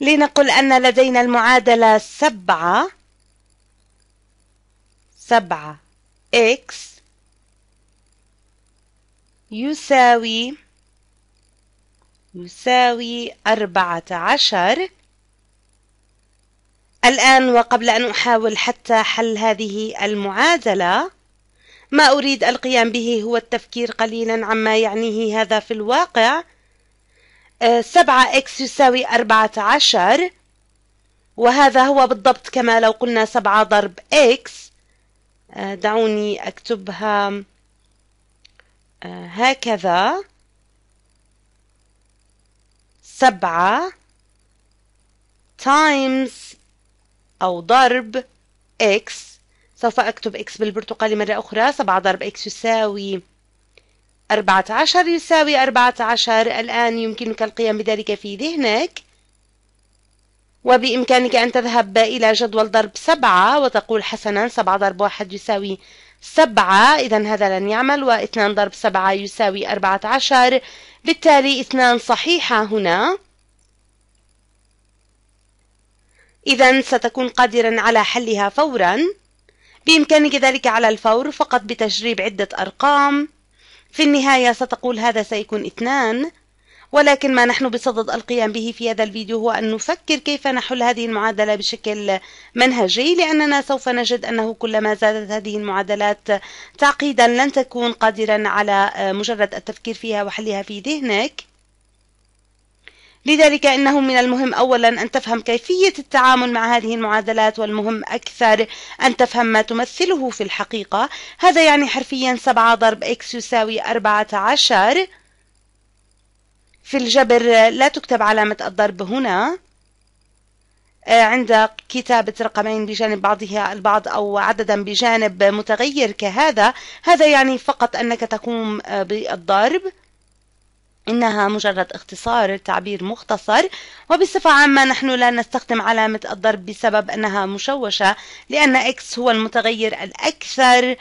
لنقل أن لدينا المعادلة سبعة سبعة x يساوي يساوي أربعة عشر الآن وقبل أن أحاول حتى حل هذه المعادلة ما أريد القيام به هو التفكير قليلا عما يعنيه هذا في الواقع سبعة إكس يساوي أربعة عشر وهذا هو بالضبط كما لو قلنا سبعة ضرب إكس آه، دعوني أكتبها آه، هكذا سبعة تايمز أو ضرب اكس سوف أكتب اكس بالبرتقالي مرة أخرى سبعة ضرب اكس يساوي 14 يساوي 14 الآن يمكنك القيام بذلك في ذهنك وبإمكانك أن تذهب إلى جدول ضرب سبعة وتقول حسنا 7 ضرب واحد يساوي سبعة إذا هذا لن يعمل و2 ضرب سبعة يساوي 14 بالتالي اثنان صحيحة هنا إذا ستكون قادرا على حلها فورا بإمكانك ذلك على الفور فقط بتجريب عدة أرقام في النهاية ستقول هذا سيكون اثنان ولكن ما نحن بصدد القيام به في هذا الفيديو هو أن نفكر كيف نحل هذه المعادلة بشكل منهجي لأننا سوف نجد أنه كلما زادت هذه المعادلات تعقيدا لن تكون قادرا على مجرد التفكير فيها وحلها في ذهنك لذلك إنه من المهم أولا أن تفهم كيفية التعامل مع هذه المعادلات والمهم أكثر أن تفهم ما تمثله في الحقيقة هذا يعني حرفيا 7 ضرب x يساوي 14 في الجبر لا تكتب علامة الضرب هنا آه، عند كتابة رقمين بجانب بعضها البعض أو عددا بجانب متغير كهذا هذا يعني فقط أنك تقوم آه، بالضرب إنها مجرد اختصار تعبير مختصر وبصفة عامة نحن لا نستخدم علامة الضرب بسبب أنها مشوشة لأن X هو المتغير الأكثر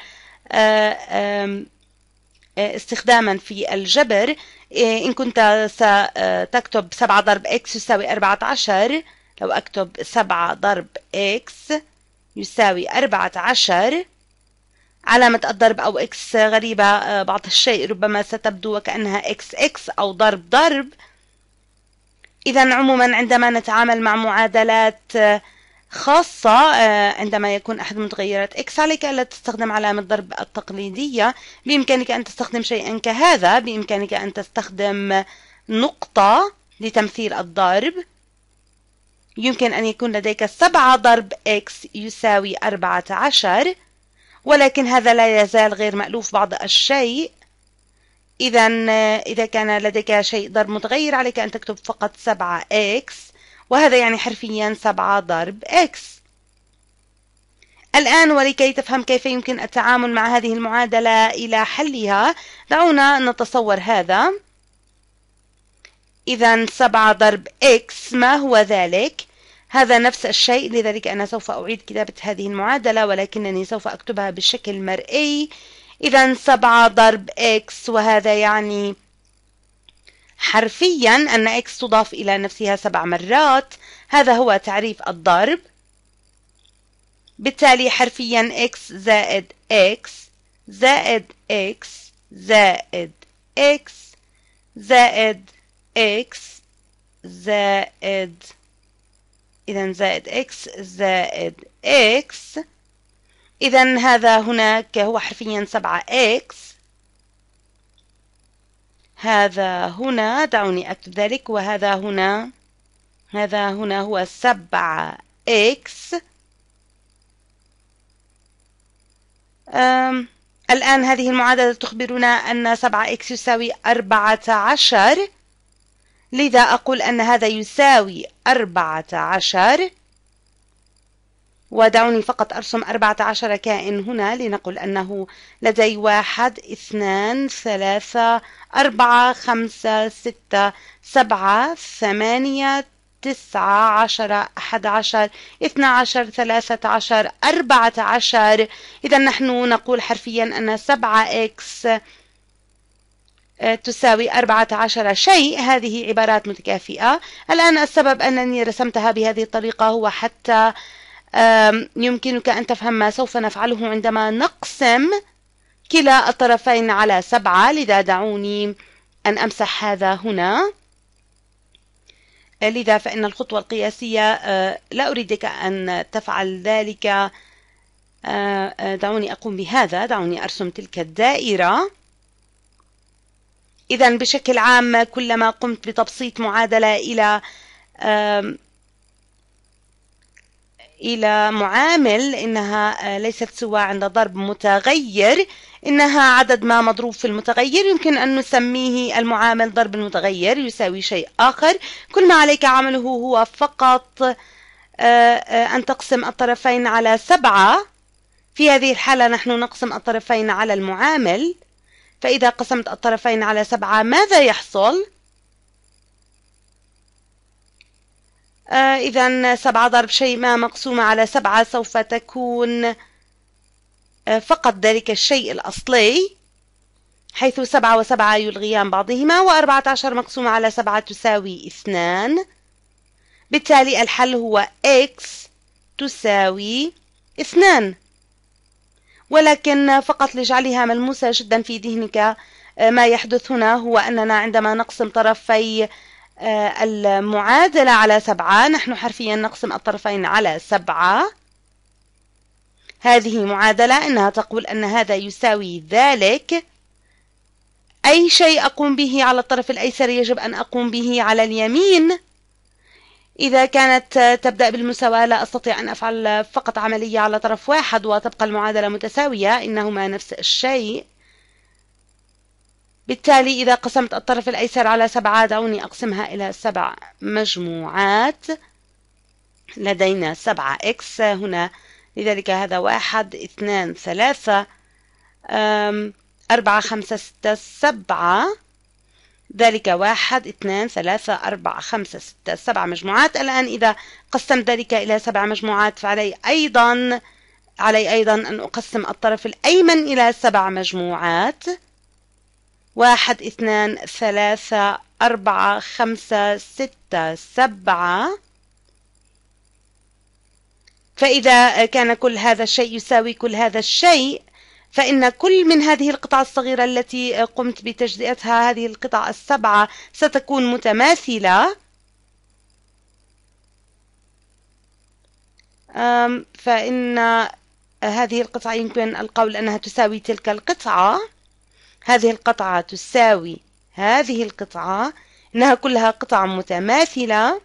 آه، آه، استخداما في الجبر إيه، إن كنت ستكتب آه، 7 ضرب X يساوي 14 لو أكتب 7 ضرب X يساوي 14 علامة الضرب أو إكس غريبة آه، بعض الشيء ربما ستبدو وكأنها إكس إكس أو ضرب ضرب إذا عموما عندما نتعامل مع معادلات آه، خاصة آه، عندما يكون أحد متغيرات إكس عليك ألا تستخدم علامة الضرب التقليدية بإمكانك أن تستخدم شيئا كهذا بإمكانك أن تستخدم نقطة لتمثيل الضرب يمكن أن يكون لديك سبعة ضرب إكس يساوي أربعة عشر ولكن هذا لا يزال غير مألوف بعض الشيء إذا إذا كان لديك شيء ضرب متغير عليك أن تكتب فقط 7x وهذا يعني حرفيا 7 ضرب x الآن ولكي تفهم كيف يمكن التعامل مع هذه المعادلة إلى حلها دعونا نتصور هذا إذا 7 ضرب x ما هو ذلك؟ هذا نفس الشيء لذلك أنا سوف أعيد كتابة هذه المعادلة ولكنني سوف أكتبها بشكل مرئي إذا سبعة ضرب x وهذا يعني حرفيا أن x تضاف إلى نفسها سبع مرات هذا هو تعريف الضرب بالتالي حرفيا x زائد x زائد x زائد x زائد x زائد, x زائد إذا زائد x زائد x إذا هذا هناك هو حرفيا سبعة x هذا هنا دعوني أكتب ذلك وهذا هنا هذا هنا هو سبعة x الآن هذه المعادلة تخبرنا أن سبعة x يساوي أربعة عشر لذا أقول أن هذا يساوي أربعة عشر ودعوني فقط أرسم أربعة عشر كائن هنا لنقل أنه لدي واحد اثنان ثلاثة أربعة خمسة ستة سبعة ثمانية تسعة عشرة أحد عشر اثنى عشر ثلاثة عشر أربعة عشر إذا نحن نقول حرفيا أن سبعة إكس آه، تساوي 14 شيء هذه عبارات متكافئة الآن السبب أنني رسمتها بهذه الطريقة هو حتى يمكنك أن تفهم ما سوف نفعله عندما نقسم كلا الطرفين على سبعة لذا دعوني أن أمسح هذا هنا آه، لذا فإن الخطوة القياسية آه، لا أريدك أن تفعل ذلك دعوني أقوم بهذا دعوني أرسم تلك الدائرة إذا بشكل عام كلما قمت بتبسيط معادلة إلى إلى معامل إنها آه، ليست سوى عند ضرب متغير إنها عدد ما مضروب في المتغير يمكن أن نسميه المعامل ضرب المتغير يساوي شيء آخر كل ما عليك عمله هو فقط آه، آه، أن تقسم الطرفين على سبعة في هذه الحالة نحن نقسم الطرفين على المعامل فإذا قسمت الطرفين على سبعة ماذا يحصل؟ آه إذا سبعة ضرب شيء ما مقسومة على سبعة سوف تكون آه فقط ذلك الشيء الأصلي حيث سبعة وسبعة يلغيان بعضهما وأربعة عشر مقسومة على سبعة تساوي اثنان بالتالي الحل هو x تساوي اثنان ولكن فقط لجعلها ملموسة جدا في ذهنك آه، ما يحدث هنا هو أننا عندما نقسم طرفي آه، المعادلة على سبعة نحن حرفيا نقسم الطرفين على سبعة هذه معادلة إنها تقول أن هذا يساوي ذلك أي شيء أقوم به على الطرف الأيسر يجب أن أقوم به على اليمين إذا كانت تبدأ بالمساواة لا أستطيع أن أفعل فقط عملية على طرف واحد وتبقى المعادلة متساوية إنهما نفس الشيء بالتالي إذا قسمت الطرف الأيسر على سبعة دعوني أقسمها إلى سبع مجموعات لدينا سبعة إكس هنا لذلك هذا واحد اثنان ثلاثة أربعة خمسة ستة سبعة ذلك واحد اثنان ثلاثة أربعة خمسة ستة سبع مجموعات الآن إذا قسمت ذلك إلى سبع مجموعات فعلي أيضا علي أيضا أن أقسم الطرف الأيمن إلى سبع مجموعات واحد اثنان ثلاثة أربعة خمسة ستة سبعة فإذا كان كل هذا الشيء يساوي كل هذا الشيء فإن كل من هذه القطع الصغيرة التي قمت بتجزئتها هذه القطع السبعة ستكون متماثلة فإن هذه القطعة يمكن القول أنها تساوي تلك القطعة هذه القطعة تساوي هذه القطعة إنها كلها قطع متماثلة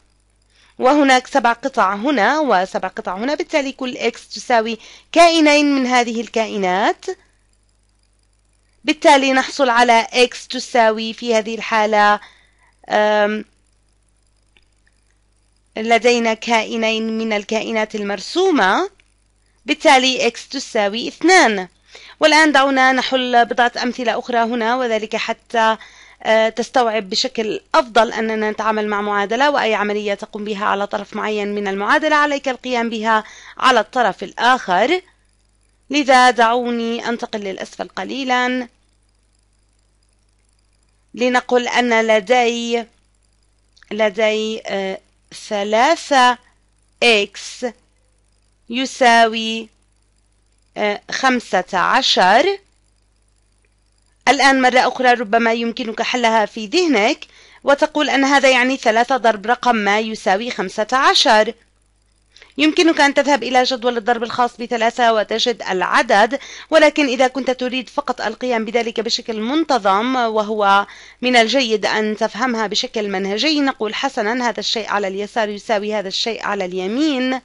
وهناك سبع قطع هنا وسبع قطع هنا بالتالي كل إكس تساوي كائنين من هذه الكائنات بالتالي نحصل على إكس تساوي في هذه الحالة لدينا كائنين من الكائنات المرسومة بالتالي إكس تساوي اثنان والآن دعونا نحل بضعة أمثلة أخرى هنا وذلك حتى آه، تستوعب بشكل أفضل أننا نتعامل مع معادلة وأي عملية تقوم بها على طرف معين من المعادلة عليك القيام بها على الطرف الآخر لذا دعوني أنتقل للأسفل قليلا لنقل أن لدي لدي آه، ثلاثة إكس يساوي آه، خمسة عشر الآن مرة أخرى ربما يمكنك حلها في ذهنك وتقول أن هذا يعني ثلاثة ضرب رقم ما يساوي خمسة عشر يمكنك أن تذهب إلى جدول الضرب الخاص بثلاثة وتجد العدد ولكن إذا كنت تريد فقط القيام بذلك بشكل منتظم وهو من الجيد أن تفهمها بشكل منهجي نقول حسنا هذا الشيء على اليسار يساوي هذا الشيء على اليمين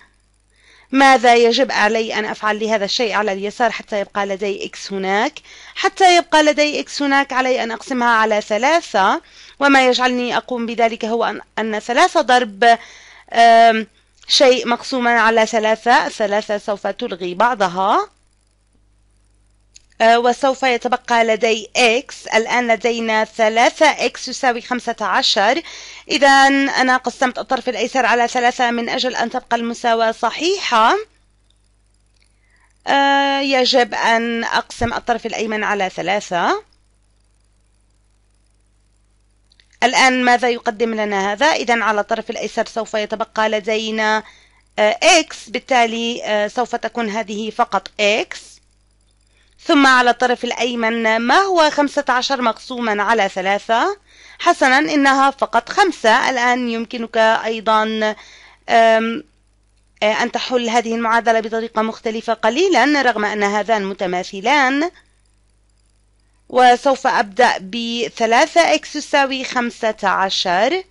ماذا يجب علي أن أفعل لهذا الشيء على اليسار حتى يبقى لدي X هناك حتى يبقى لدي X هناك علي أن أقسمها على ثلاثة وما يجعلني أقوم بذلك هو أن ثلاثة ضرب شيء مقسوما على ثلاثة الثلاثة سوف تلغي بعضها آه، وسوف يتبقى لدي x الآن لدينا 3x يساوي 15 إذا أنا قسمت الطرف الأيسر على 3 من أجل أن تبقى المساواة صحيحة آه، يجب أن أقسم الطرف الأيمن على 3 الآن ماذا يقدم لنا هذا؟ إذا على الطرف الأيسر سوف يتبقى لدينا آه، x بالتالي سوف تكون هذه فقط x ثم على الطرف الأيمن ما هو خمسة عشر مقسوما على ثلاثة حسنا إنها فقط خمسة الآن يمكنك أيضا آه، أن تحل هذه المعادلة بطريقة مختلفة قليلا رغم أن هذان متماثلان وسوف أبدأ بثلاثة إكس يساوي خمسة عشر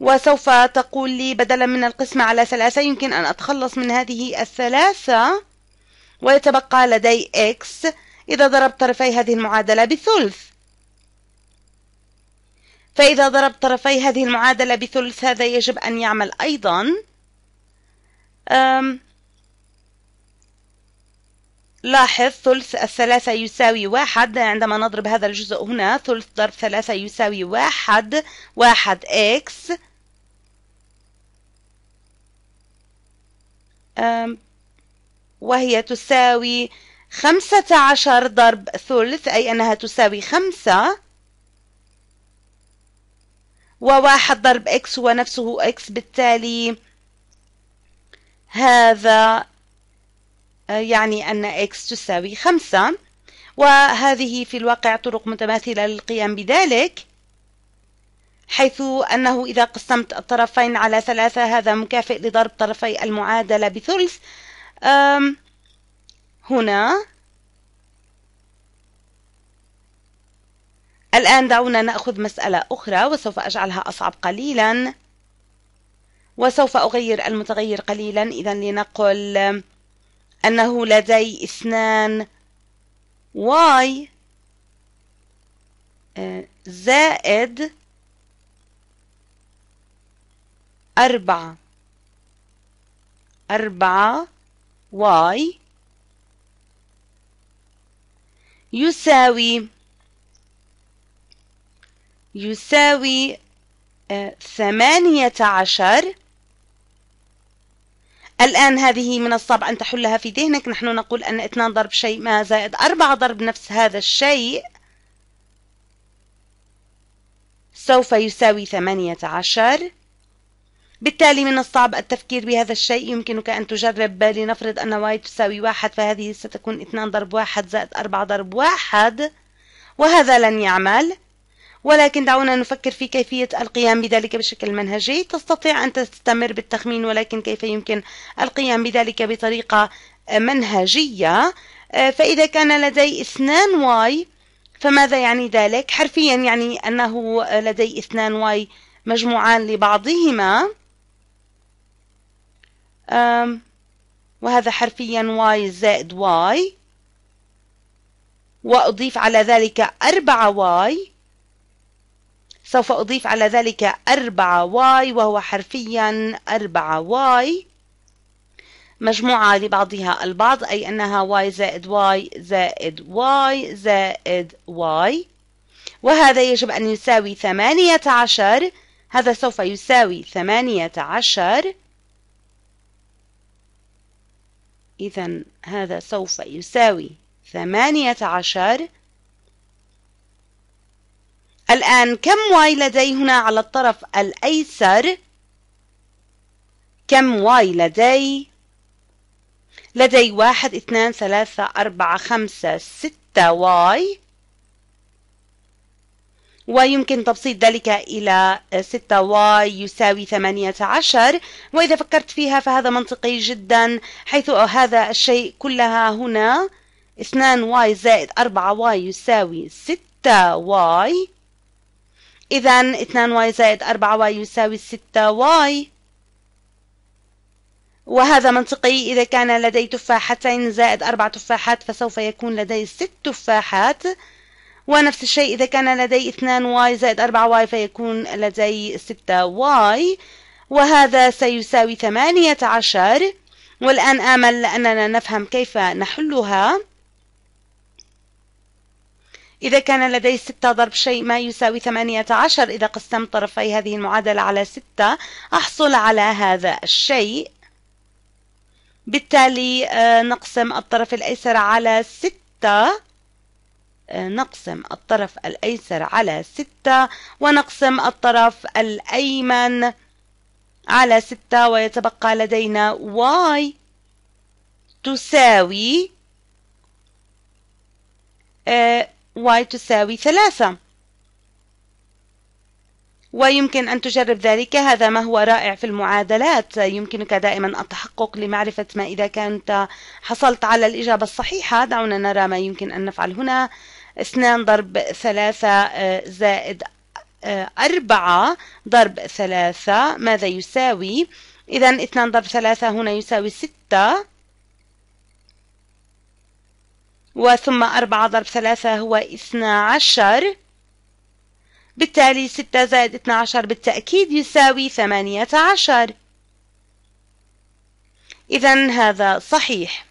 وسوف تقول لي بدلا من القسمة على ثلاثة يمكن أن أتخلص من هذه الثلاثة ويتبقى لدي x إذا ضربت طرفي هذه المعادلة بثلث فإذا ضربت طرفي هذه المعادلة بثلث هذا يجب أن يعمل أيضا لاحظ ثلث الثلاثة يساوي واحد عندما نضرب هذا الجزء هنا ثلث ضرب ثلاثة يساوي واحد واحد إكس وهي تساوي خمسة عشر ضرب ثلث أي أنها تساوي خمسة وواحد ضرب إكس هو نفسه إكس بالتالي هذا آه، يعني أن إكس تساوي خمسة وهذه في الواقع طرق متماثلة للقيام بذلك حيث أنه إذا قسمت الطرفين على ثلاثة هذا مكافئ لضرب طرفي المعادلة بثلث أم هنا الآن دعونا نأخذ مسألة أخرى وسوف أجعلها أصعب قليلا وسوف أغير المتغير قليلا إذا لنقل أنه لدي اثنان y آه، زائد أربعة أربعة y يساوي يساوي آه، ثمانية عشر الآن هذه من الصعب أن تحلها في ذهنك نحن نقول أن اثنان ضرب شيء ما زائد أربعة ضرب نفس هذا الشيء سوف يساوي ثمانية عشر بالتالي من الصعب التفكير بهذا الشيء يمكنك أن تجرب لنفرض أن y تساوي واحد فهذه ستكون اثنان ضرب واحد زائد أربعة ضرب واحد وهذا لن يعمل ولكن دعونا نفكر في كيفية القيام بذلك بشكل منهجي تستطيع أن تستمر بالتخمين ولكن كيف يمكن القيام بذلك بطريقة منهجية آه، فإذا كان لدي اثنان واي فماذا يعني ذلك؟ حرفيا يعني أنه لدي اثنان واي مجموعان لبعضهما وهذا حرفيا y زائد y وأضيف على ذلك 4y سوف أضيف على ذلك 4y وهو حرفيا 4y مجموعة لبعضها البعض أي أنها y زائد y زائد y زائد y وهذا يجب أن يساوي 18 هذا سوف يساوي 18 إذا هذا سوف يساوي ثمانية عشر الآن كم واي لدي هنا على الطرف الأيسر؟ كم واي لدي؟ لدي واحد اثنان ثلاثة أربعة خمسة ستة واي ويمكن تبسيط ذلك إلى واي يساوي 18 وإذا فكرت فيها فهذا منطقي جدا حيث هذا الشيء كلها هنا 2 واي زائد واي يساوي 6 واي إذا واي زائد واي يساوي 6 واي وهذا منطقي إذا كان لدي تفاحتين زائد أربع تفاحات فسوف يكون لدي ست تفاحات ونفس الشيء إذا كان لدي 2y زائد 4y فيكون لدي 6y وهذا سيساوي 18 والآن آمل أننا نفهم كيف نحلها إذا كان لدي 6 ضرب شيء ما يساوي 18 إذا قسمت طرفي هذه المعادلة على 6 أحصل على هذا الشيء بالتالي آه، نقسم الطرف الأيسر على 6 نقسم الطرف الأيسر على ستة ونقسم الطرف الأيمن على ستة ويتبقى لدينا y تساوي y آه، تساوي ثلاثة ويمكن أن تجرب ذلك هذا ما هو رائع في المعادلات يمكنك دائما التحقق لمعرفة ما إذا كنت حصلت على الإجابة الصحيحة دعونا نرى ما يمكن أن نفعل هنا 2 ضرب 3 آه، زائد 4 آه، ضرب 3 ماذا يساوي إذا 2 ضرب 3 هنا يساوي 6 وثم 4 ضرب 3 هو 12 بالتالي 6 زائد 12 بالتأكيد يساوي 18 إذا هذا صحيح